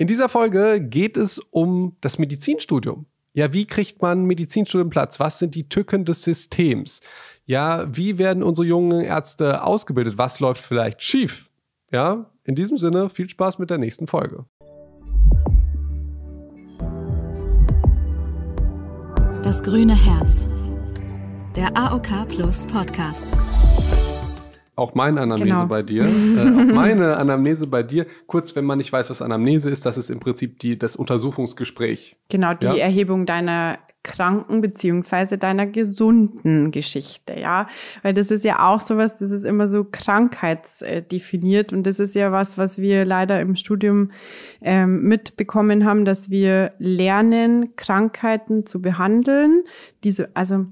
In dieser Folge geht es um das Medizinstudium. Ja, wie kriegt man Medizinstudium Platz? Was sind die Tücken des Systems? Ja, wie werden unsere jungen Ärzte ausgebildet? Was läuft vielleicht schief? Ja, in diesem Sinne, viel Spaß mit der nächsten Folge. Das grüne Herz. Der AOK Plus Podcast auch meine Anamnese genau. bei dir, äh, meine Anamnese bei dir, kurz, wenn man nicht weiß, was Anamnese ist, das ist im Prinzip die, das Untersuchungsgespräch. Genau, die ja? Erhebung deiner kranken beziehungsweise deiner gesunden Geschichte, ja, weil das ist ja auch sowas, das ist immer so krankheitsdefiniert und das ist ja was, was wir leider im Studium ähm, mitbekommen haben, dass wir lernen, Krankheiten zu behandeln, diese, also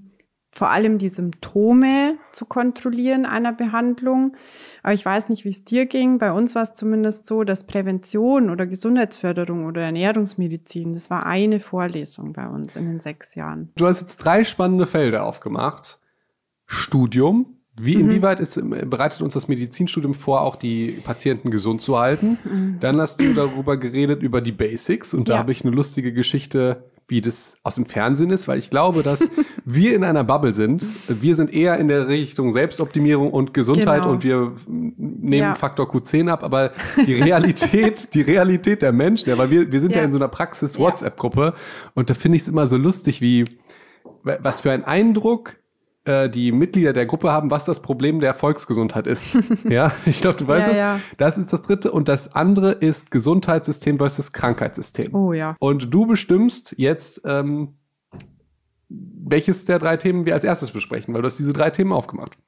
vor allem die Symptome zu kontrollieren einer Behandlung. Aber ich weiß nicht, wie es dir ging. Bei uns war es zumindest so, dass Prävention oder Gesundheitsförderung oder Ernährungsmedizin, das war eine Vorlesung bei uns in den sechs Jahren. Du hast jetzt drei spannende Felder aufgemacht. Studium. Wie, mhm. inwieweit ist, bereitet uns das Medizinstudium vor, auch die Patienten gesund zu halten? Mhm. Dann hast du darüber geredet, über die Basics. Und ja. da habe ich eine lustige Geschichte wie das aus dem Fernsehen ist, weil ich glaube, dass wir in einer Bubble sind. Wir sind eher in der Richtung Selbstoptimierung und Gesundheit genau. und wir nehmen ja. Faktor Q10 ab, aber die Realität, die Realität der Menschen, ja, weil wir, wir sind ja. ja in so einer Praxis-WhatsApp-Gruppe und da finde ich es immer so lustig, wie was für ein Eindruck äh, die Mitglieder der Gruppe haben, was das Problem der Volksgesundheit ist. ja, ich glaube, du weißt ja, es. Ja. Das ist das dritte. Und das andere ist Gesundheitssystem versus Krankheitssystem. Oh ja. Und du bestimmst jetzt, ähm, welches der drei Themen wir als erstes besprechen, weil du hast diese drei Themen aufgemacht.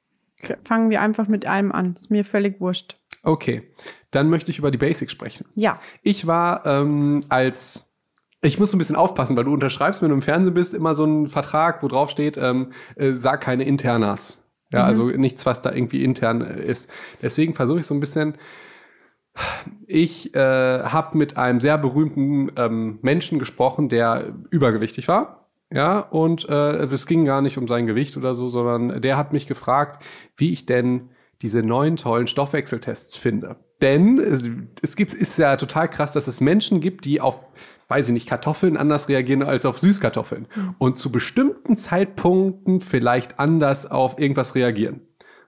Fangen wir einfach mit einem an. Ist mir völlig wurscht. Okay, dann möchte ich über die Basics sprechen. Ja. Ich war ähm, als ich muss ein bisschen aufpassen, weil du unterschreibst, wenn du im Fernsehen bist, immer so einen Vertrag, wo drauf steht, ähm, äh, sag keine Internas. Ja, also mhm. also nichts, was da irgendwie intern äh, ist. Deswegen versuche ich so ein bisschen. Ich äh, habe mit einem sehr berühmten ähm, Menschen gesprochen, der übergewichtig war. Ja, und äh, es ging gar nicht um sein Gewicht oder so, sondern der hat mich gefragt, wie ich denn diese neuen tollen Stoffwechseltests finde. Denn äh, es gibt, ist ja total krass, dass es Menschen gibt, die auf weiß ich nicht, Kartoffeln anders reagieren als auf Süßkartoffeln und zu bestimmten Zeitpunkten vielleicht anders auf irgendwas reagieren.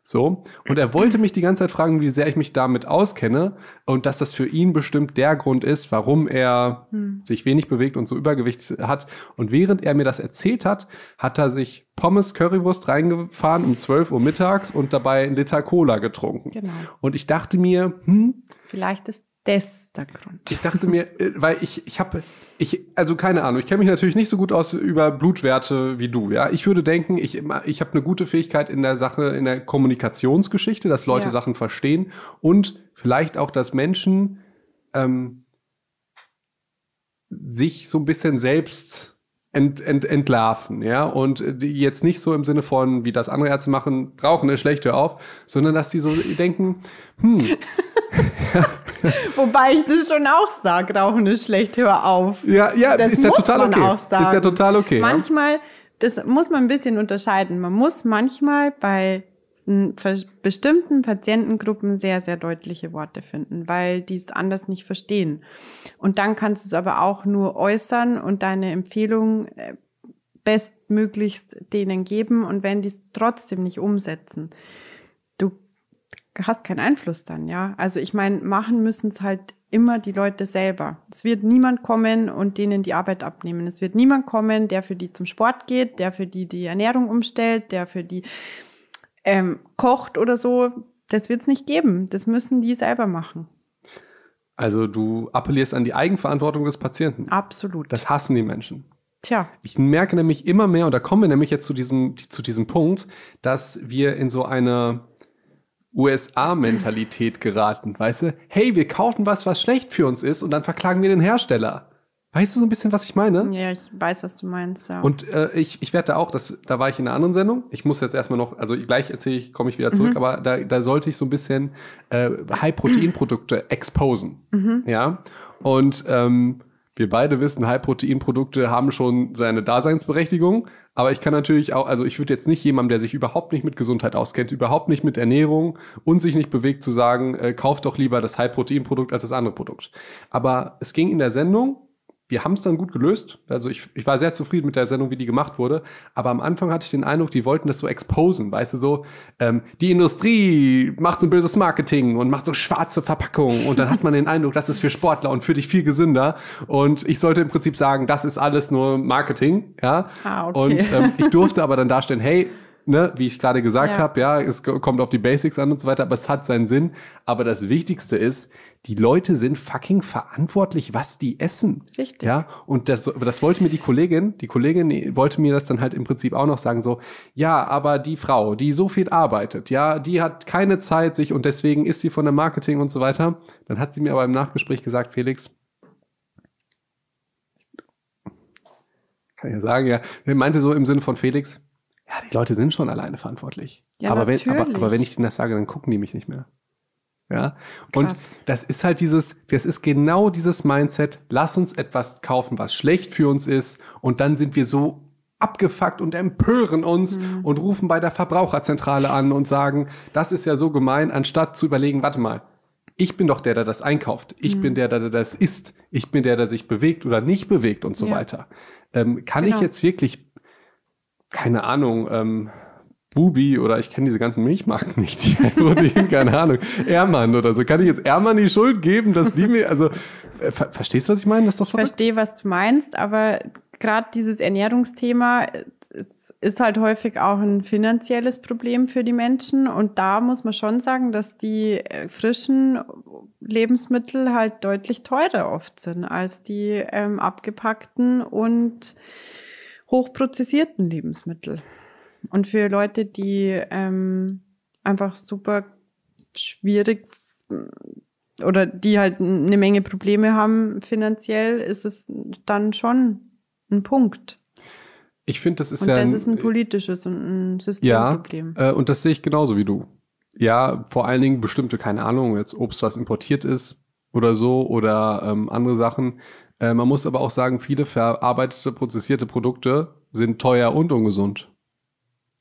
So. Und er wollte mich die ganze Zeit fragen, wie sehr ich mich damit auskenne und dass das für ihn bestimmt der Grund ist, warum er hm. sich wenig bewegt und so Übergewicht hat. Und während er mir das erzählt hat, hat er sich Pommes Currywurst reingefahren um 12 Uhr mittags und dabei einen Liter Cola getrunken. Genau. Und ich dachte mir, hm, vielleicht ist das der Grund. Ich dachte mir, äh, weil ich, ich habe, ich, also keine Ahnung, ich kenne mich natürlich nicht so gut aus über Blutwerte wie du, ja. Ich würde denken, ich, ich habe eine gute Fähigkeit in der Sache, in der Kommunikationsgeschichte, dass Leute ja. Sachen verstehen und vielleicht auch, dass Menschen ähm, sich so ein bisschen selbst ent, ent, entlarven, ja, und die jetzt nicht so im Sinne von, wie das andere Ärzte machen, rauchen ist schlecht, hör auf, sondern dass die so denken, hm, Wobei ich das schon auch sage, Rauchen ist schlecht, hör auf. Ja, ja, das ist ja total okay. Auch sagen. Ist ja total okay. Manchmal, das muss man ein bisschen unterscheiden. Man muss manchmal bei bestimmten Patientengruppen sehr, sehr deutliche Worte finden, weil die es anders nicht verstehen. Und dann kannst du es aber auch nur äußern und deine Empfehlung äh, bestmöglichst denen geben und wenn die es trotzdem nicht umsetzen hast keinen Einfluss dann, ja. Also ich meine, machen müssen es halt immer die Leute selber. Es wird niemand kommen und denen die Arbeit abnehmen. Es wird niemand kommen, der für die zum Sport geht, der für die die Ernährung umstellt, der für die ähm, kocht oder so. Das wird es nicht geben. Das müssen die selber machen. Also du appellierst an die Eigenverantwortung des Patienten. Absolut. Das hassen die Menschen. Tja. Ich merke nämlich immer mehr, und da kommen wir nämlich jetzt zu diesem, zu diesem Punkt, dass wir in so einer USA-Mentalität geraten, weißt du? Hey, wir kaufen was, was schlecht für uns ist und dann verklagen wir den Hersteller. Weißt du so ein bisschen, was ich meine? Ja, ich weiß, was du meinst. Ja. Und äh, ich, ich werde da auch, das, da war ich in einer anderen Sendung. Ich muss jetzt erstmal noch, also gleich erzähle ich, komme ich wieder zurück, mhm. aber da, da sollte ich so ein bisschen äh, High-Protein-Produkte exposen. Mhm. Ja. Und ähm, wir beide wissen, High-Protein-Produkte haben schon seine Daseinsberechtigung. Aber ich kann natürlich auch, also ich würde jetzt nicht jemandem, der sich überhaupt nicht mit Gesundheit auskennt, überhaupt nicht mit Ernährung und sich nicht bewegt, zu sagen, äh, kauft doch lieber das High-Protein-Produkt als das andere Produkt. Aber es ging in der Sendung wir haben es dann gut gelöst. Also ich, ich war sehr zufrieden mit der Sendung, wie die gemacht wurde. Aber am Anfang hatte ich den Eindruck, die wollten das so exposen, weißt du, so ähm, die Industrie macht so ein böses Marketing und macht so schwarze Verpackungen und dann hat man den Eindruck, das ist für Sportler und für dich viel gesünder. Und ich sollte im Prinzip sagen, das ist alles nur Marketing, ja. Ah, okay. Und ähm, ich durfte aber dann darstellen, hey, ne, wie ich gerade gesagt ja. habe, ja, es kommt auf die Basics an und so weiter, aber es hat seinen Sinn. Aber das Wichtigste ist, die Leute sind fucking verantwortlich, was die essen. Richtig. Ja, und das, das wollte mir die Kollegin, die Kollegin wollte mir das dann halt im Prinzip auch noch sagen, so, ja, aber die Frau, die so viel arbeitet, ja, die hat keine Zeit sich und deswegen ist sie von der Marketing und so weiter. Dann hat sie mir aber im Nachgespräch gesagt, Felix, kann ich ja sagen, ja, meinte so im Sinne von Felix, die Leute sind schon alleine verantwortlich. Ja, aber, natürlich. wenn, aber, aber wenn ich denen das sage, dann gucken die mich nicht mehr. Ja. Und Krass. das ist halt dieses, das ist genau dieses Mindset, lass uns etwas kaufen, was schlecht für uns ist, und dann sind wir so abgefuckt und empören uns mhm. und rufen bei der Verbraucherzentrale an und sagen, das ist ja so gemein, anstatt zu überlegen, warte mal, ich bin doch der, der das einkauft, ich mhm. bin der, der das isst, ich bin der, der sich bewegt oder nicht bewegt und so ja. weiter. Ähm, kann genau. ich jetzt wirklich keine Ahnung, ähm, Bubi oder ich kenne diese ganzen Milchmarken nicht, die keine Ahnung, Ermann oder so. Kann ich jetzt Ermann die Schuld geben, dass die mir, also äh, ver verstehst du, was ich meine? Das ist doch ich verstehe, was du meinst, aber gerade dieses Ernährungsthema äh, es ist halt häufig auch ein finanzielles Problem für die Menschen und da muss man schon sagen, dass die äh, frischen Lebensmittel halt deutlich teurer oft sind als die ähm, abgepackten und hochprozessierten Lebensmittel. Und für Leute, die ähm, einfach super schwierig mm, oder die halt eine Menge Probleme haben finanziell, ist es dann schon ein Punkt. Ich finde, das ist und ja. Das ein, ist ein politisches und ein Systemproblem. Ja, äh, und das sehe ich genauso wie du. Ja, vor allen Dingen bestimmte, keine Ahnung, jetzt Obst, was importiert ist oder so oder ähm, andere Sachen, äh, man muss aber auch sagen, viele verarbeitete, prozessierte Produkte sind teuer und ungesund.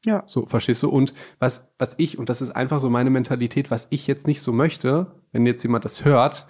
Ja. So, verstehst du? Und was, was ich, und das ist einfach so meine Mentalität, was ich jetzt nicht so möchte, wenn jetzt jemand das hört,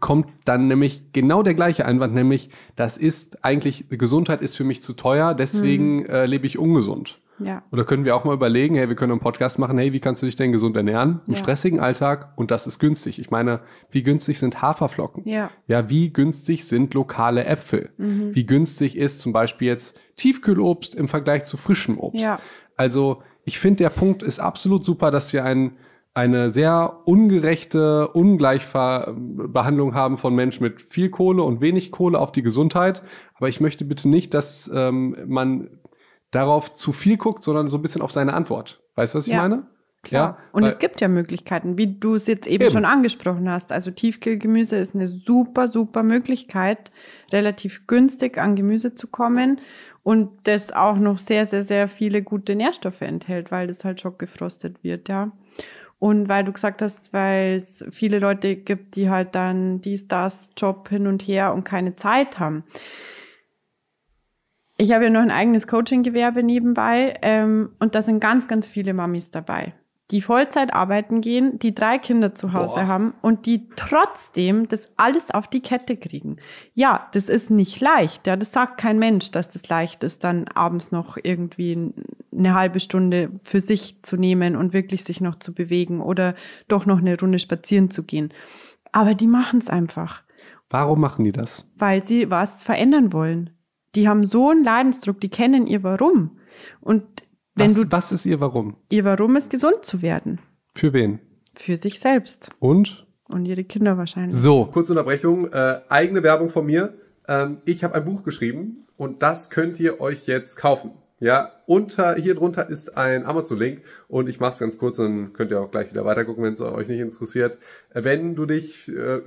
kommt dann nämlich genau der gleiche Einwand, nämlich, das ist eigentlich, Gesundheit ist für mich zu teuer, deswegen hm. äh, lebe ich ungesund. Ja. Oder können wir auch mal überlegen, hey, wir können einen Podcast machen, hey, wie kannst du dich denn gesund ernähren? Im ja. stressigen Alltag und das ist günstig. Ich meine, wie günstig sind Haferflocken? Ja. Ja, wie günstig sind lokale Äpfel? Mhm. Wie günstig ist zum Beispiel jetzt Tiefkühlobst im Vergleich zu frischem Obst? Ja. Also, ich finde, der Punkt ist absolut super, dass wir ein, eine sehr ungerechte Ungleichbehandlung äh, haben von Menschen mit viel Kohle und wenig Kohle auf die Gesundheit. Aber ich möchte bitte nicht, dass ähm, man darauf zu viel guckt, sondern so ein bisschen auf seine Antwort. Weißt du, was ich ja. meine? Klar. Ja, und es gibt ja Möglichkeiten, wie du es jetzt eben, eben, schon angesprochen hast. Also Tiefkühlgemüse ist eine super, super Möglichkeit, relativ günstig an Gemüse zu kommen und das auch noch sehr, sehr, sehr viele gute Nährstoffe enthält, weil das halt schon gefrostet wird, ja. Und weil du gesagt hast, weil es viele Leute gibt, die halt dann dies, das, Job hin und her und keine Zeit haben ich habe ja noch ein eigenes Coaching-Gewerbe nebenbei ähm, und da sind ganz, ganz viele Mamis dabei, die Vollzeit arbeiten gehen, die drei Kinder zu Hause Boah. haben und die trotzdem das alles auf die Kette kriegen. Ja, das ist nicht leicht. Ja, das sagt kein Mensch, dass das leicht ist, dann abends noch irgendwie eine halbe Stunde für sich zu nehmen und wirklich sich noch zu bewegen oder doch noch eine Runde spazieren zu gehen. Aber die machen es einfach. Warum machen die das? Weil sie was verändern wollen. Die haben so einen Leidensdruck, die kennen ihr Warum. Und wenn was, du. Was ist ihr Warum? Ihr Warum ist, gesund zu werden. Für wen? Für sich selbst. Und? Und ihre Kinder wahrscheinlich. So. Kurze Unterbrechung. Äh, eigene Werbung von mir. Ähm, ich habe ein Buch geschrieben und das könnt ihr euch jetzt kaufen. Ja, unter, hier drunter ist ein Amazon-Link und ich mache es ganz kurz, dann könnt ihr auch gleich wieder weitergucken, wenn es euch nicht interessiert. Wenn du dich äh,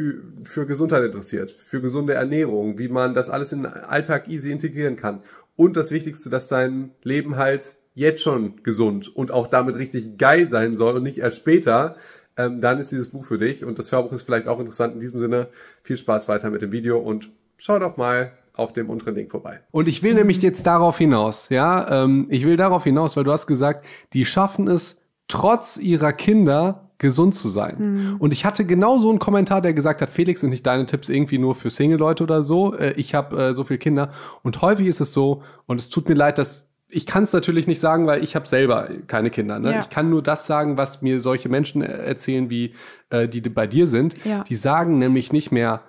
für Gesundheit interessiert, für gesunde Ernährung, wie man das alles in den Alltag easy integrieren kann und das Wichtigste, dass dein Leben halt jetzt schon gesund und auch damit richtig geil sein soll und nicht erst später, ähm, dann ist dieses Buch für dich und das Hörbuch ist vielleicht auch interessant. In diesem Sinne, viel Spaß weiter mit dem Video und schau doch mal, auf dem unteren Link vorbei. Und ich will nämlich jetzt darauf hinaus, ja, ähm, ich will darauf hinaus, weil du hast gesagt, die schaffen es trotz ihrer Kinder gesund zu sein. Mhm. Und ich hatte genau so einen Kommentar, der gesagt hat, Felix, sind nicht deine Tipps irgendwie nur für Single-Leute oder so? Äh, ich habe äh, so viele Kinder. Und häufig ist es so, und es tut mir leid, dass ich kann es natürlich nicht sagen, weil ich habe selber keine Kinder. Ne? Ja. Ich kann nur das sagen, was mir solche Menschen äh, erzählen, wie äh, die bei dir sind. Ja. Die sagen nämlich nicht mehr,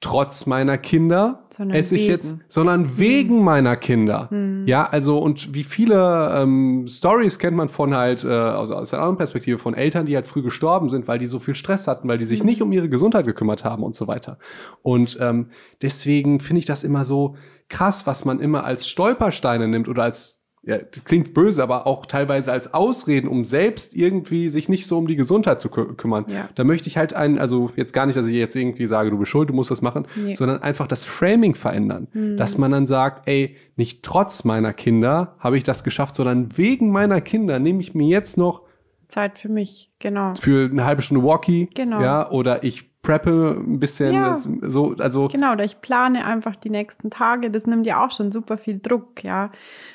trotz meiner Kinder sondern esse ich wegen. jetzt, sondern hm. wegen mhm. meiner Kinder. Mhm. Ja, also und wie viele ähm, Stories kennt man von halt, äh, also aus einer anderen Perspektive, von Eltern, die halt früh gestorben sind, weil die so viel Stress hatten, weil die sich mhm. nicht um ihre Gesundheit gekümmert haben und so weiter. Und ähm, deswegen finde ich das immer so krass, was man immer als Stolpersteine nimmt oder als ja, klingt böse, aber auch teilweise als Ausreden, um selbst irgendwie sich nicht so um die Gesundheit zu kü kümmern. Ja. Da möchte ich halt einen, also jetzt gar nicht, dass ich jetzt irgendwie sage, du bist schuld, du musst das machen, nee. sondern einfach das Framing verändern. Mhm. Dass man dann sagt, ey, nicht trotz meiner Kinder habe ich das geschafft, sondern wegen meiner Kinder nehme ich mir jetzt noch Zeit für mich, genau. Für eine halbe Stunde Walkie, genau. ja, oder ich preppe ein bisschen ja, so, also. Genau, oder ich plane einfach die nächsten Tage. Das nimmt ja auch schon super viel Druck, ja.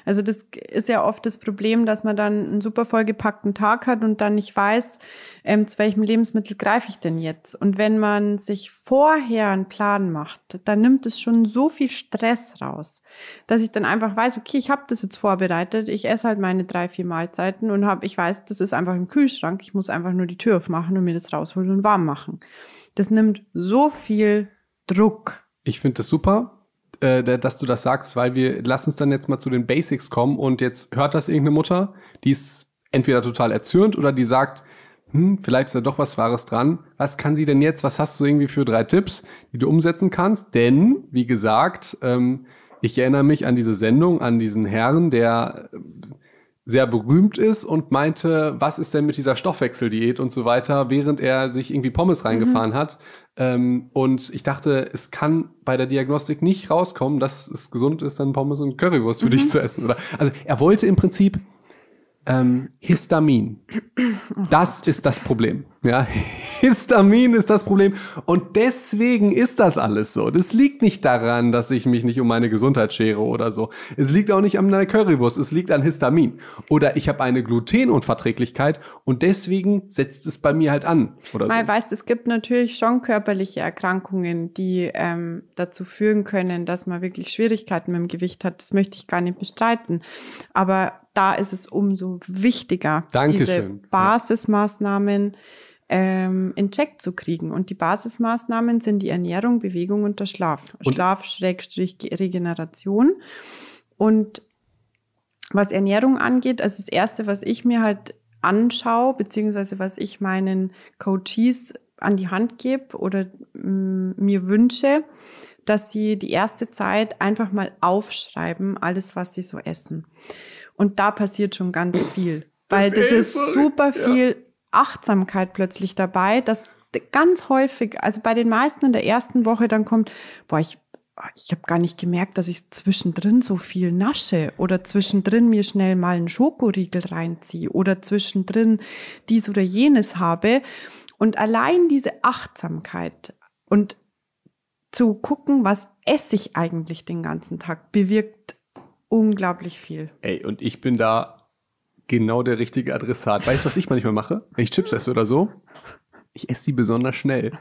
Also das ist ja oft das Problem, dass man dann einen super vollgepackten Tag hat und dann nicht weiß, ähm, zu welchem Lebensmittel greife ich denn jetzt. Und wenn man sich vorher einen Plan macht, dann nimmt es schon so viel Stress raus, dass ich dann einfach weiß, okay, ich habe das jetzt vorbereitet, ich esse halt meine drei, vier Mahlzeiten und habe, ich weiß, das ist einfach im Kühlschrank, ich muss einfach nur die Tür aufmachen und mir das rausholen und warm machen. Das nimmt so viel Druck. Ich finde das super, äh, dass du das sagst, weil wir lass uns dann jetzt mal zu den Basics kommen und jetzt hört das irgendeine Mutter, die ist entweder total erzürnt oder die sagt, hm, vielleicht ist da doch was Wahres dran. Was kann sie denn jetzt? Was hast du irgendwie für drei Tipps, die du umsetzen kannst? Denn, wie gesagt, ähm, ich erinnere mich an diese Sendung, an diesen Herrn, der äh, sehr berühmt ist und meinte, was ist denn mit dieser Stoffwechseldiät und so weiter, während er sich irgendwie Pommes mhm. reingefahren mhm. hat. Ähm, und ich dachte, es kann bei der Diagnostik nicht rauskommen, dass es gesund ist, dann Pommes und Currywurst für mhm. dich zu essen. Oder? Also er wollte im Prinzip ähm, Histamin. Oh das ist das Problem. Ja, Histamin ist das Problem. Und deswegen ist das alles so. Das liegt nicht daran, dass ich mich nicht um meine Gesundheit schere oder so. Es liegt auch nicht an einer Currywurst. Es liegt an Histamin. Oder ich habe eine Glutenunverträglichkeit und deswegen setzt es bei mir halt an. Oder Man so. weiß, es gibt natürlich schon körperliche Erkrankungen, die ähm, dazu führen können, dass man wirklich Schwierigkeiten mit dem Gewicht hat. Das möchte ich gar nicht bestreiten. Aber da ist es umso wichtiger, Dankeschön. diese Basismaßnahmen. Ja ähm, in Check zu kriegen. Und die Basismaßnahmen sind die Ernährung, Bewegung und der Schlaf. Und? Schlaf, Schrägstrich, Regeneration. Und was Ernährung angeht, also das Erste, was ich mir halt anschaue, beziehungsweise was ich meinen Coaches an die Hand gebe oder mh, mm, mir wünsche, dass sie die erste Zeit einfach mal aufschreiben, alles, was sie so essen. Und da passiert schon ganz viel. Weil das, das ist super viel Achtsamkeit plötzlich dabei, dass ganz häufig, also bei den meisten in der ersten Woche dann kommt, boah, ich, ich habe gar nicht gemerkt, dass ich zwischendrin so viel nasche oder zwischendrin mir schnell mal einen Schokoriegel reinziehe oder zwischendrin dies oder jenes habe. Und allein diese Achtsamkeit und zu gucken, was esse ich eigentlich den ganzen Tag, bewirkt unglaublich viel. Ey, und ich bin da genau der richtige Adressat. Weißt du, was ich manchmal mache? Wenn ich Chips esse oder so, ich esse sie besonders schnell.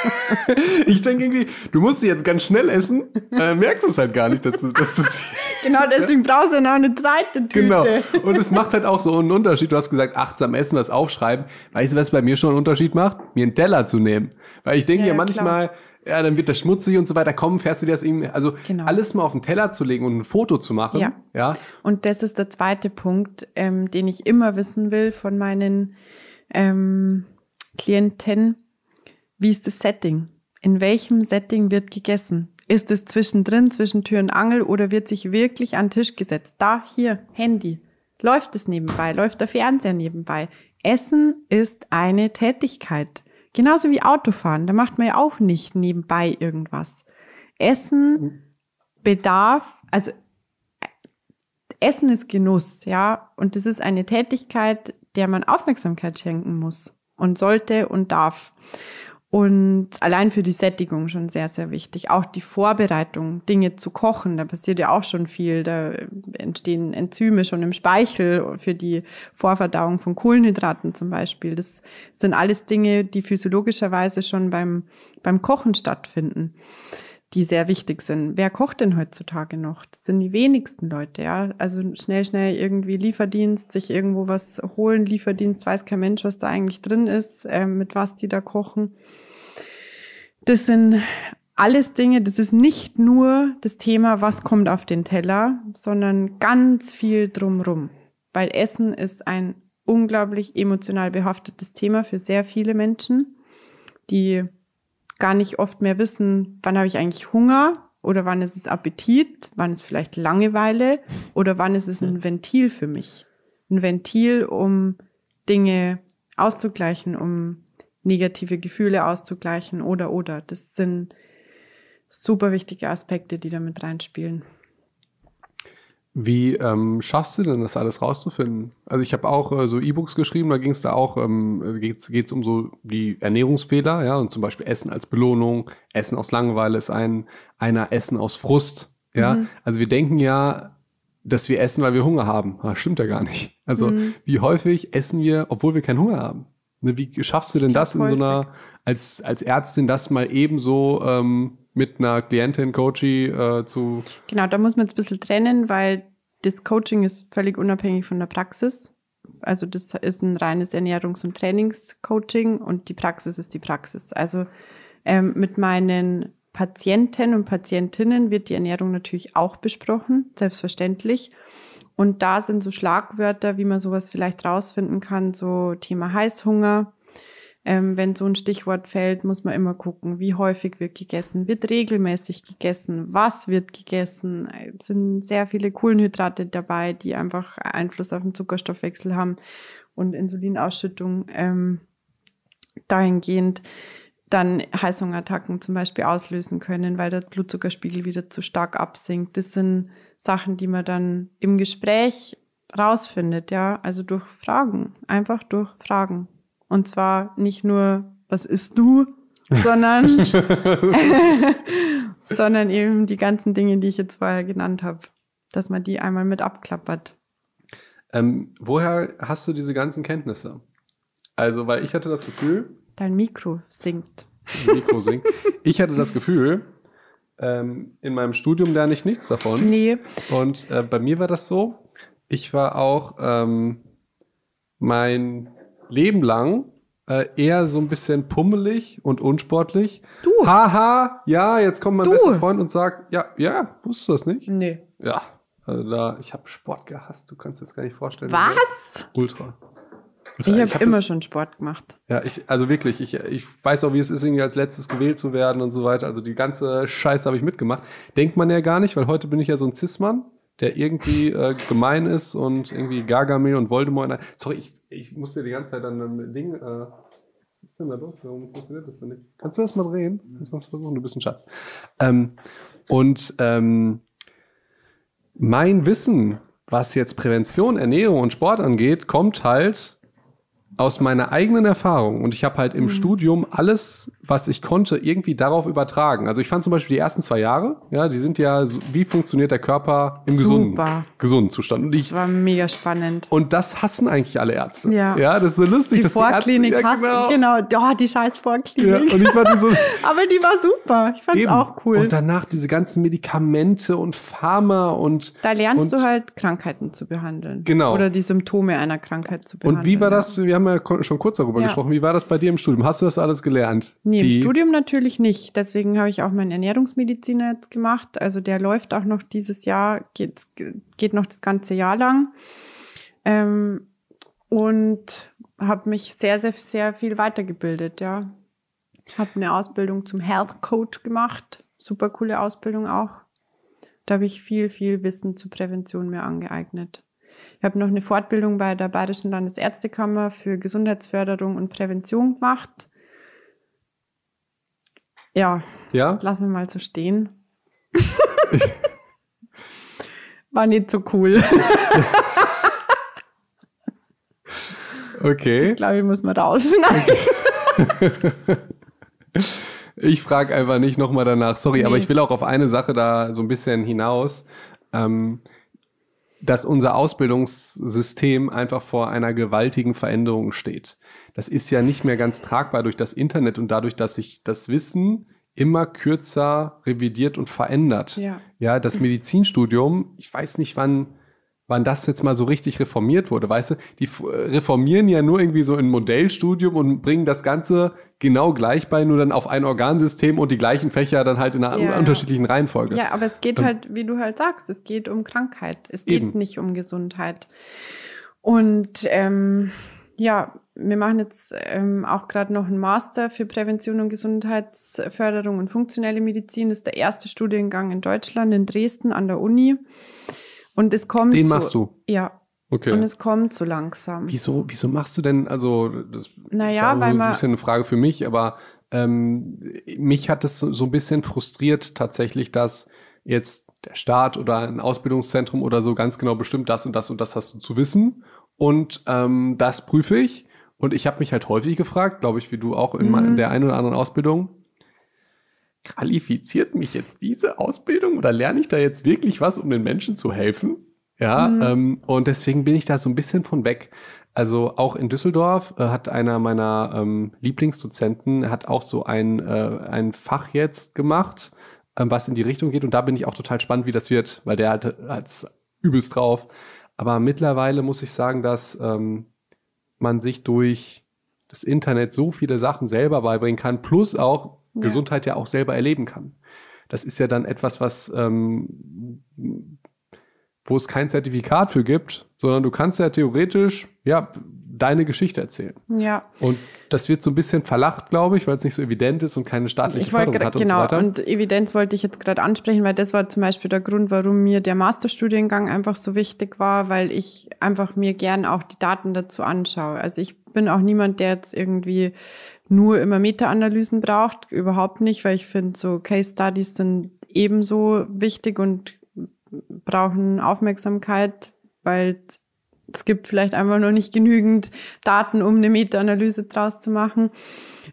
ich denke irgendwie, du musst sie jetzt ganz schnell essen, äh, merkst es halt gar nicht, dass du, dass du Genau, deswegen brauchst du noch eine zweite Tüte. Genau. Und es macht halt auch so einen Unterschied. Du hast gesagt, achtsam essen, was aufschreiben. Weißt du, was bei mir schon einen Unterschied macht? Mir einen Teller zu nehmen. Weil ich denke ja, ja manchmal, klar ja, dann wird das schmutzig und so weiter. Komm, fährst du dir das eben, also genau. alles mal auf den Teller zu legen und ein Foto zu machen. Ja. ja. Und das ist der zweite Punkt, ähm, den ich immer wissen will von meinen ähm, Klienten. Wie ist das Setting? In welchem Setting wird gegessen? Ist es zwischendrin, zwischen Tür und Angel oder wird sich wirklich an den Tisch gesetzt? Da, hier, Handy. Läuft es nebenbei? Läuft der Fernseher nebenbei? Essen ist eine Tätigkeit. Genauso wie Autofahren, da macht man ja auch nicht nebenbei irgendwas. Essen hm. bedarf, also äh, Essen ist Genuss, ja, und es ist eine Tätigkeit, der man Aufmerksamkeit schenken muss und sollte und darf. Und allein für die Sättigung schon sehr, sehr wichtig. Auch die Vorbereitung, Dinge zu kochen, da passiert ja auch schon viel. Da entstehen Enzyme schon im Speichel für die Vorverdauung von Kohlenhydraten zum Beispiel. Das sind alles Dinge, die physiologischerweise schon beim, beim Kochen stattfinden die sehr wichtig sind. Wer kocht denn heutzutage noch? Das sind die wenigsten Leute, ja. Also schnell, schnell irgendwie Lieferdienst, sich irgendwo was holen, Lieferdienst, weiß kein Mensch, was da eigentlich drin ist, äh, mit was die da kochen. Das sind alles Dinge, das ist nicht nur das Thema, was kommt auf den Teller, sondern ganz viel drumrum. Weil Essen ist ein unglaublich emotional behaftetes Thema für sehr viele Menschen, die gar nicht oft mehr wissen, wann habe ich eigentlich Hunger oder wann ist es Appetit, wann ist vielleicht Langeweile oder wann ist es ein Ventil für mich. Ein Ventil, um Dinge auszugleichen, um negative Gefühle auszugleichen oder oder. Das sind super wichtige Aspekte, die damit reinspielen. Wie ähm, schaffst du denn das alles rauszufinden? Also ich habe auch äh, so E-Books geschrieben, da ging es da auch, ähm, geht es um so die Ernährungsfehler, ja, und zum Beispiel Essen als Belohnung, Essen aus Langeweile ist ein, einer Essen aus Frust, ja. Mhm. Also wir denken ja, dass wir essen, weil wir Hunger haben. Das ah, stimmt ja gar nicht. Also mhm. wie häufig essen wir, obwohl wir keinen Hunger haben? Ne, wie schaffst du denn das in häufig. so einer, als, als Ärztin das mal eben so ähm, mit einer Klientin, Coachie äh, zu. Genau, da muss man jetzt ein bisschen trennen, weil das Coaching ist völlig unabhängig von der Praxis. Also das ist ein reines Ernährungs- und Trainingscoaching und die Praxis ist die Praxis. Also ähm, mit meinen Patienten und Patientinnen wird die Ernährung natürlich auch besprochen, selbstverständlich. Und da sind so Schlagwörter, wie man sowas vielleicht rausfinden kann, so Thema Heißhunger, ähm, wenn so ein Stichwort fällt, muss man immer gucken, wie häufig wird gegessen, wird regelmäßig gegessen, was wird gegessen. Äh, es sind sehr viele Kohlenhydrate dabei, die einfach Einfluss auf den Zuckerstoffwechsel haben und Insulinausschüttung ähm, dahingehend dann Heißungattacken zum Beispiel auslösen können, weil der Blutzuckerspiegel wieder zu stark absinkt. Das sind Sachen, die man dann im Gespräch rausfindet, ja, also durch Fragen, einfach durch Fragen. Und zwar nicht nur, was isst du, sondern, sondern eben die ganzen Dinge, die ich jetzt vorher genannt habe, dass man die einmal mit abklappert. Ähm, woher hast du diese ganzen Kenntnisse? Also, weil ich hatte das Gefühl. Dein Mikro sinkt. Mikro sinkt. Ich hatte das Gefühl, ähm, in meinem Studium lerne ich nichts davon. Nee. Und äh, bei mir war das so. Ich war auch, ähm, mein Leben lang äh, eher so ein bisschen pummelig und unsportlich. Du. Haha, ja, jetzt kommt mein du. bester Freund und sagt, ja, ja, wusstest du das nicht? Nee. Ja, also da, ich habe Sport gehasst, du kannst es gar nicht vorstellen. Was? Ultra. Ich habe hab immer das, schon Sport gemacht. Ja, ich, also wirklich, ich, ich weiß auch, wie es ist, irgendwie als letztes gewählt zu werden und so weiter. Also die ganze Scheiße habe ich mitgemacht. Denkt man ja gar nicht, weil heute bin ich ja so ein Cis-Mann, der irgendwie äh, gemein ist und irgendwie Gargamel und Voldemort. Sorry, ich ich musste die ganze Zeit an einem Ding. Äh, was ist denn da los? Warum funktioniert das denn nicht? Kannst du das mal drehen? Mhm. Kannst du mal versuchen? Du bist ein Schatz. Ähm, und ähm, mein Wissen, was jetzt Prävention, Ernährung und Sport angeht, kommt halt aus meiner eigenen Erfahrung. Und ich habe halt im mhm. Studium alles was ich konnte, irgendwie darauf übertragen. Also ich fand zum Beispiel die ersten zwei Jahre, ja, die sind ja, so, wie funktioniert der Körper im gesunden, gesunden Zustand? Und ich, das war mega spannend. Und das hassen eigentlich alle Ärzte. Ja, ja das ist so lustig. Die Vorklinik die Ärzte, ja, genau. Hassen, genau, oh, die scheiß Vorklinik. Ja, und ich fand die so, Aber die war super. Ich fand es auch cool. Und danach diese ganzen Medikamente und Pharma und... Da lernst und, du halt, Krankheiten zu behandeln. Genau. Oder die Symptome einer Krankheit zu behandeln. Und wie war das, wir haben ja schon kurz darüber gesprochen, wie war das bei dir im Studium? Hast du das alles gelernt? Nee. Nee, im Studium natürlich nicht. Deswegen habe ich auch meinen Ernährungsmediziner jetzt gemacht. Also der läuft auch noch dieses Jahr, geht, geht noch das ganze Jahr lang. Ähm, und habe mich sehr, sehr, sehr viel weitergebildet, ja. Habe eine Ausbildung zum Health Coach gemacht. Super coole Ausbildung auch. Da habe ich viel, viel Wissen zur Prävention mir angeeignet. Ich habe noch eine Fortbildung bei der Bayerischen Landesärztekammer für Gesundheitsförderung und Prävention gemacht ja. Ja? Lassen wir mal so stehen. War nicht so cool. okay. Ich glaube, ich muss mal rausschneiden. ich frage einfach nicht nochmal danach. Sorry, nee. aber ich will auch auf eine Sache da so ein bisschen hinaus. Ähm, dass unser Ausbildungssystem einfach vor einer gewaltigen Veränderung steht. Das ist ja nicht mehr ganz tragbar durch das Internet und dadurch, dass sich das Wissen immer kürzer revidiert und verändert. Ja, ja das Medizinstudium, ich weiß nicht wann wann das jetzt mal so richtig reformiert wurde, weißt du? Die äh, reformieren ja nur irgendwie so ein Modellstudium und bringen das Ganze genau gleich bei, nur dann auf ein Organsystem und die gleichen Fächer dann halt in einer ja, unterschiedlichen ja. Reihenfolge. Ja, aber es geht ähm, halt, wie du halt sagst, es geht um Krankheit. Es geht eben. nicht um Gesundheit. Und ähm, ja, wir machen jetzt ähm, auch gerade noch einen Master für Prävention und Gesundheitsförderung und funktionelle Medizin. Das ist der erste Studiengang in Deutschland, in Dresden an der Uni. Und es kommt. Den so, machst du. Ja. Okay. Und es kommt so langsam. Wieso, wieso machst du denn, also, das naja, ist weil ein bisschen eine Frage für mich, aber ähm, mich hat es so ein bisschen frustriert tatsächlich, dass jetzt der Staat oder ein Ausbildungszentrum oder so ganz genau bestimmt, das und das und das hast du zu wissen und ähm, das prüfe ich. Und ich habe mich halt häufig gefragt, glaube ich, wie du auch in, mhm. in der einen oder anderen Ausbildung, qualifiziert mich jetzt diese Ausbildung oder lerne ich da jetzt wirklich was, um den Menschen zu helfen? Ja, mhm. ähm, und deswegen bin ich da so ein bisschen von weg. Also auch in Düsseldorf äh, hat einer meiner ähm, Lieblingsdozenten hat auch so ein, äh, ein Fach jetzt gemacht, ähm, was in die Richtung geht. Und da bin ich auch total spannend, wie das wird, weil der hat es übelst drauf. Aber mittlerweile muss ich sagen, dass ähm, man sich durch das Internet so viele Sachen selber beibringen kann, plus auch ja. Gesundheit ja auch selber erleben kann. Das ist ja dann etwas, was ähm, wo es kein Zertifikat für gibt, sondern du kannst ja theoretisch ja deine Geschichte erzählen. Ja. Und das wird so ein bisschen verlacht, glaube ich, weil es nicht so evident ist und keine staatliche ich Förderung hat und genau, so weiter. Und Evidenz wollte ich jetzt gerade ansprechen, weil das war zum Beispiel der Grund, warum mir der Masterstudiengang einfach so wichtig war, weil ich einfach mir gern auch die Daten dazu anschaue. Also ich bin auch niemand, der jetzt irgendwie nur immer Meta-Analysen braucht, überhaupt nicht, weil ich finde, so Case-Studies sind ebenso wichtig und brauchen Aufmerksamkeit, weil es gibt vielleicht einfach noch nicht genügend Daten, um eine Meta-Analyse draus zu machen.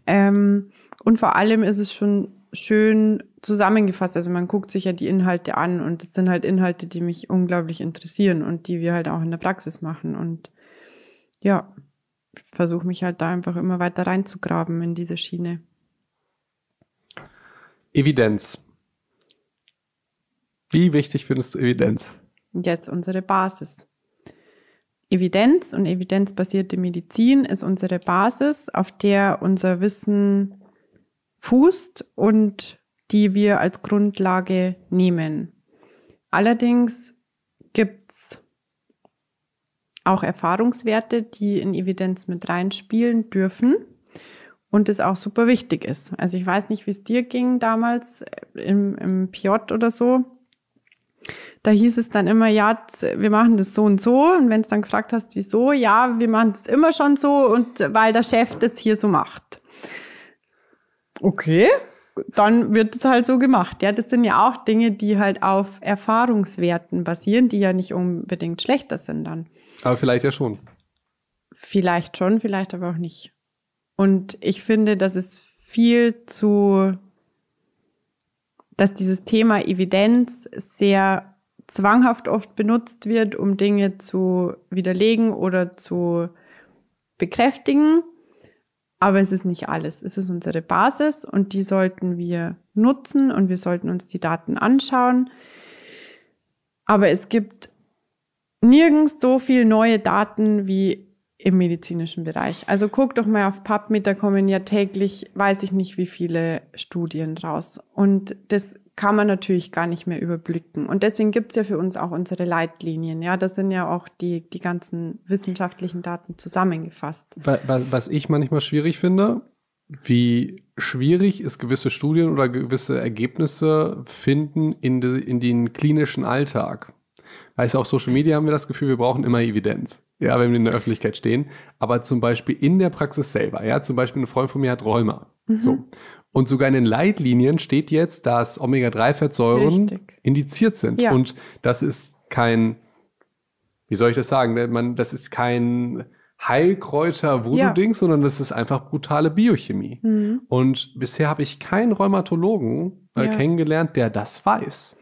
Ähm, und vor allem ist es schon schön zusammengefasst. Also man guckt sich ja die Inhalte an und es sind halt Inhalte, die mich unglaublich interessieren und die wir halt auch in der Praxis machen. Und ja versuche mich halt da einfach immer weiter reinzugraben in diese Schiene. Evidenz. Wie wichtig findest du Evidenz? Jetzt unsere Basis. Evidenz und evidenzbasierte Medizin ist unsere Basis, auf der unser Wissen fußt und die wir als Grundlage nehmen. Allerdings gibt es auch Erfahrungswerte, die in Evidenz mit reinspielen dürfen und es auch super wichtig ist. Also ich weiß nicht, wie es dir ging damals äh, im, im PJ oder so. Da hieß es dann immer, ja, wir machen das so und so. Und wenn es dann gefragt hast, wieso, ja, wir machen das immer schon so und weil der Chef das hier so macht. Okay, dann wird es halt so gemacht. Ja, das sind ja auch Dinge, die halt auf Erfahrungswerten basieren, die ja nicht unbedingt schlechter sind dann. Aber vielleicht ja schon. Vielleicht schon, vielleicht aber auch nicht. Und ich finde, dass es viel zu, dass dieses Thema Evidenz sehr zwanghaft oft benutzt wird, um Dinge zu widerlegen oder zu bekräftigen. Aber es ist nicht alles. Es ist unsere Basis und die sollten wir nutzen und wir sollten uns die Daten anschauen. Aber es gibt nirgends so viel neue Daten wie im medizinischen Bereich. Also guck doch mal auf PubMed, da kommen ja täglich, weiß ich nicht, wie viele Studien raus. Und das kann man natürlich gar nicht mehr überblicken. Und deswegen gibt's ja für uns auch unsere Leitlinien. Ja, da sind ja auch die, die ganzen wissenschaftlichen Daten zusammengefasst. Was ich manchmal schwierig finde, wie schwierig ist gewisse Studien oder gewisse Ergebnisse finden in, de, in den klinischen Alltag. Weißt also du, auf Social Media haben wir das Gefühl, wir brauchen immer Evidenz, ja, wenn wir in der Öffentlichkeit stehen. Aber zum Beispiel in der Praxis selber, ja, zum Beispiel eine Freundin von mir hat Rheuma. Mhm. So. Und sogar in den Leitlinien steht jetzt, dass Omega-3-Fettsäuren indiziert sind. Ja. Und das ist kein, wie soll ich das sagen? Ne, man, das ist kein Heilkräuter-Voodoo-Ding, ja. sondern das ist einfach brutale Biochemie. Mhm. Und bisher habe ich keinen Rheumatologen äh, ja. kennengelernt, der das weiß.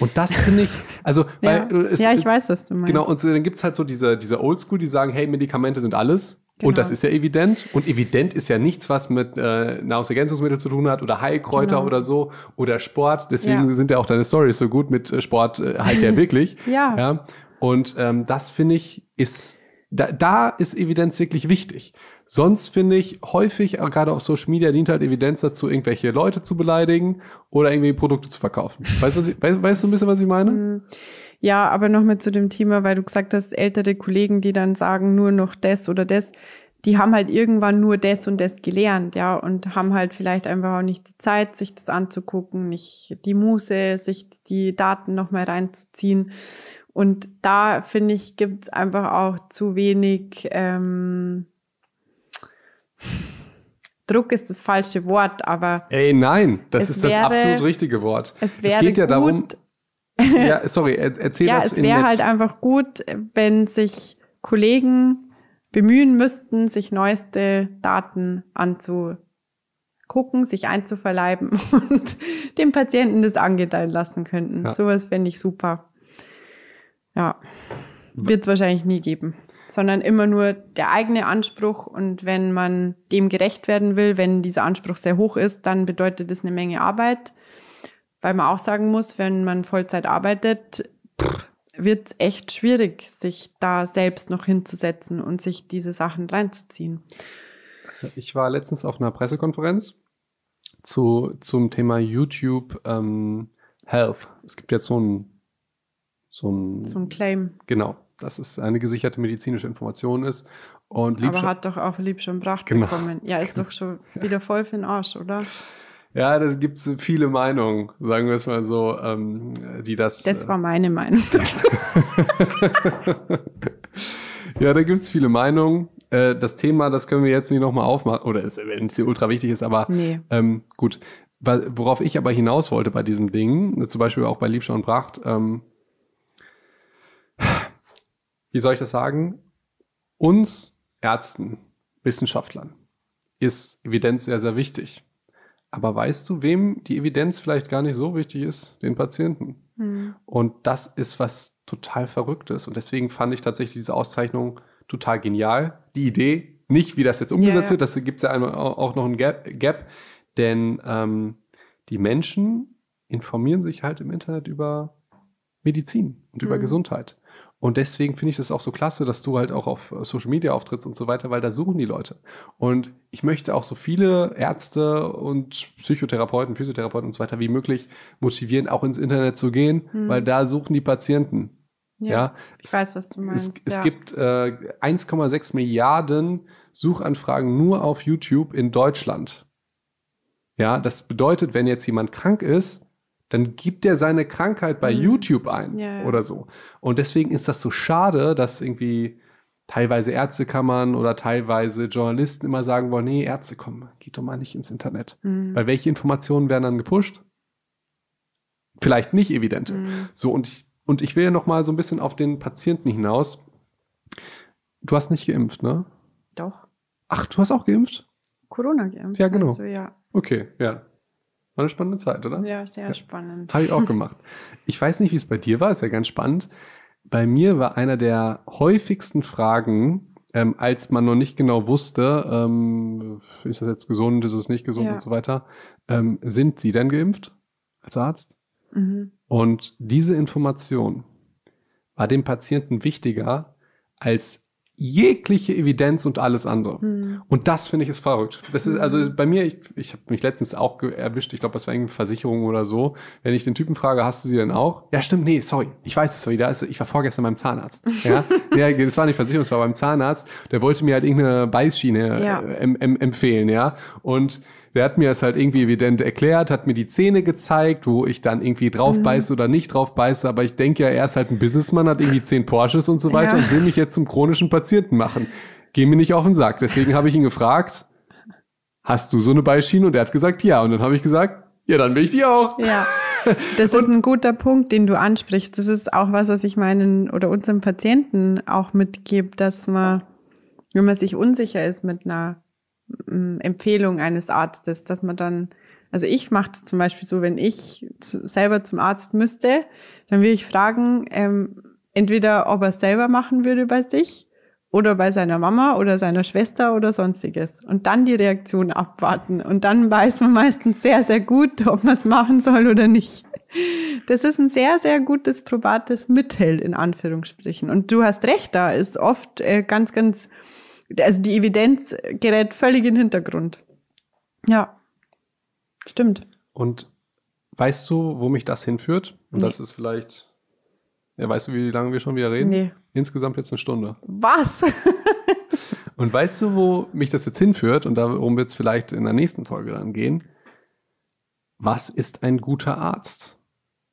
Und das finde ich, also, weil ja, es, ja, ich weiß, was du meinst. Genau, und so, dann gibt es halt so diese, diese Oldschool, die sagen, hey, Medikamente sind alles. Genau. Und das ist ja evident. Und evident ist ja nichts, was mit äh, Nahrungsergänzungsmitteln zu tun hat oder Heilkräuter genau. oder so oder Sport. Deswegen ja. sind ja auch deine Stories so gut mit äh, Sport äh, halt ja wirklich. ja. ja. Und ähm, das finde ich ist da, da ist Evidenz wirklich wichtig. Sonst finde ich häufig, äh, gerade auf Social Media, dient halt Evidenz dazu, irgendwelche Leute zu beleidigen oder irgendwie Produkte zu verkaufen. Weißt, was ich, weißt, weißt du ein bisschen, was ich meine? Mhm. Ja, aber nochmal zu dem Thema, weil du gesagt hast, ältere Kollegen, die dann sagen, nur noch das oder das, die haben halt irgendwann nur das und das gelernt, ja, und haben halt vielleicht einfach auch nicht die Zeit, sich das anzugucken, nicht die Muße, sich die Daten nochmal reinzuziehen. Und da finde ich, gibt es einfach auch zu wenig ähm, Druck ist das falsche Wort, aber. Ey, nein, das ist wäre, das absolut richtige Wort. Es, wäre es geht ja gut, darum. ja, sorry, erzähl ja, das in Ja, es wäre halt einfach gut, wenn sich Kollegen bemühen müssten, sich neueste Daten anzugucken, sich einzuverleiben und dem Patienten das angedeihen lassen könnten. Ja. Sowas fände ich super. Ja, wird es wahrscheinlich nie geben, sondern immer nur der eigene Anspruch. Und wenn man dem gerecht werden will, wenn dieser Anspruch sehr hoch ist, dann bedeutet das eine Menge Arbeit. Weil man auch sagen muss, wenn man Vollzeit arbeitet, wird es echt schwierig, sich da selbst noch hinzusetzen und sich diese Sachen reinzuziehen. Ich war letztens auf einer Pressekonferenz zu, zum Thema YouTube ähm, Health. Es gibt jetzt so ein so ein, so ein Claim. Genau, dass es eine gesicherte medizinische Information ist. Und Aber hat doch auch Liebschon Bracht genau. bekommen. Ja, ist genau. doch schon wieder voll für den Arsch, oder? Ja, da gibt es viele Meinungen, sagen wir es mal so, ähm, die das. Das äh, war meine Meinung. ja, da gibt es viele Meinungen. Äh, das Thema, das können wir jetzt nicht nochmal aufmachen, oder wenn es dir ultra wichtig ist, aber nee. ähm, gut. Worauf ich aber hinaus wollte bei diesem Ding, zum Beispiel auch bei Liebschau und Bracht, ähm, wie soll ich das sagen, uns Ärzten, Wissenschaftlern ist Evidenz sehr, sehr wichtig. Aber weißt du, wem die Evidenz vielleicht gar nicht so wichtig ist? Den Patienten. Mhm. Und das ist was total Verrücktes. Und deswegen fand ich tatsächlich diese Auszeichnung total genial. Die Idee, nicht wie das jetzt umgesetzt ja, ja. wird, das gibt es ja auch noch ein Gap. Gap. Denn ähm, die Menschen informieren sich halt im Internet über Medizin und mhm. über hm. Gesundheit. Und deswegen finde ich das auch so klasse, dass du halt auch auf Social Media auftrittst und so weiter, weil da suchen die Leute. Und ich möchte auch so viele Ärzte und Psychotherapeuten, Physiotherapeuten und so weiter wie möglich motivieren, auch ins Internet zu gehen, hm. weil da suchen die Patienten. Ja, ja, ich es, weiß, was du meinst. Es, ja. es gibt äh, 1,6 Milliarden Suchanfragen nur auf YouTube in Deutschland. Ja, das bedeutet, wenn jetzt jemand krank ist, dann gibt er seine Krankheit bei mhm. YouTube ein ja, ja. oder so. Und deswegen ist das so schade, dass irgendwie teilweise Ärztekammern oder teilweise Journalisten immer sagen wollen, nee, Ärzte kommen, geht doch mal nicht ins Internet. Mhm. Weil welche Informationen werden dann gepusht? Vielleicht nicht evidente. Mhm. So, und ich, und ich will ja noch mal so ein bisschen auf den Patienten hinaus. Du hast nicht geimpft, ne? Doch. Ach, du hast auch geimpft? Corona geimpft. Ja, genau. Du, ja. Okay, ja. War eine spannende Zeit, oder? Ja, sehr ja. spannend. Habe ich auch gemacht. Ich weiß nicht, wie es bei dir war, ist ja ganz spannend. Bei mir war einer der häufigsten Fragen, ähm, als man noch nicht genau wusste, ähm, ist das jetzt gesund, ist es nicht gesund ja. und so weiter, ähm, sind Sie denn geimpft als Arzt? Mhm. Und diese Information war dem Patienten wichtiger als jegliche Evidenz und alles andere. Hm. Und das finde ich ist verrückt. Das ist also hm. bei mir, ich, ich habe mich letztens auch erwischt, ich glaube, das war irgendeine Versicherung oder so. Wenn ich den Typen frage, hast du sie denn auch? Ja, stimmt, nee, sorry. Ich weiß es, sorry, da ist, ich war vorgestern beim Zahnarzt. Ja? ja, das war nicht Versicherung, es war beim Zahnarzt. Der wollte mir halt irgendeine Beißschiene ja. äh, em, em, empfehlen, ja. Und der hat mir das halt irgendwie evident erklärt, hat mir die Zähne gezeigt, wo ich dann irgendwie drauf mhm. beiße oder nicht drauf beiße. Aber ich denke ja, er ist halt ein Businessman, hat irgendwie zehn Porsches und so weiter ja. und will mich jetzt zum chronischen Patienten machen. Geh mir nicht auf den Sack. Deswegen habe ich ihn gefragt, hast du so eine Beischiene? Und er hat gesagt, ja. Und dann habe ich gesagt, ja, dann will ich die auch. Ja, das ist ein guter Punkt, den du ansprichst. Das ist auch was, was ich meinen oder unseren Patienten auch mitgebe, dass man, wenn man sich unsicher ist mit einer Empfehlung eines Arztes, dass man dann, also ich mache das zum Beispiel so, wenn ich zu, selber zum Arzt müsste, dann würde ich fragen, ähm, entweder ob er es selber machen würde bei sich oder bei seiner Mama oder seiner Schwester oder sonstiges. Und dann die Reaktion abwarten. Und dann weiß man meistens sehr, sehr gut, ob man es machen soll oder nicht. Das ist ein sehr, sehr gutes probates Mittel in Anführungsstrichen. Und du hast recht, da ist oft äh, ganz, ganz also die Evidenz gerät völlig in den Hintergrund. Ja, stimmt. Und weißt du, wo mich das hinführt? Und nee. das ist vielleicht, ja, weißt du, wie lange wir schon wieder reden? Nee. Insgesamt jetzt eine Stunde. Was? Und weißt du, wo mich das jetzt hinführt? Und darum wird es vielleicht in der nächsten Folge dann gehen. Was ist ein guter Arzt?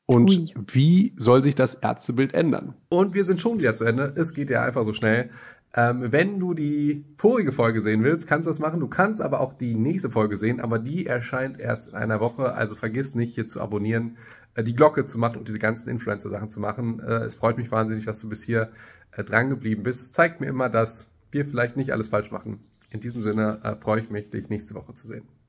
Und Ui. wie soll sich das Ärztebild ändern? Und wir sind schon wieder zu Ende. Es geht ja einfach so schnell. Ähm, wenn du die vorige Folge sehen willst, kannst du das machen. Du kannst aber auch die nächste Folge sehen, aber die erscheint erst in einer Woche. Also vergiss nicht, hier zu abonnieren, äh, die Glocke zu machen und diese ganzen Influencer-Sachen zu machen. Äh, es freut mich wahnsinnig, dass du bis hier äh, dran geblieben bist. Es zeigt mir immer, dass wir vielleicht nicht alles falsch machen. In diesem Sinne äh, freue ich mich, dich nächste Woche zu sehen.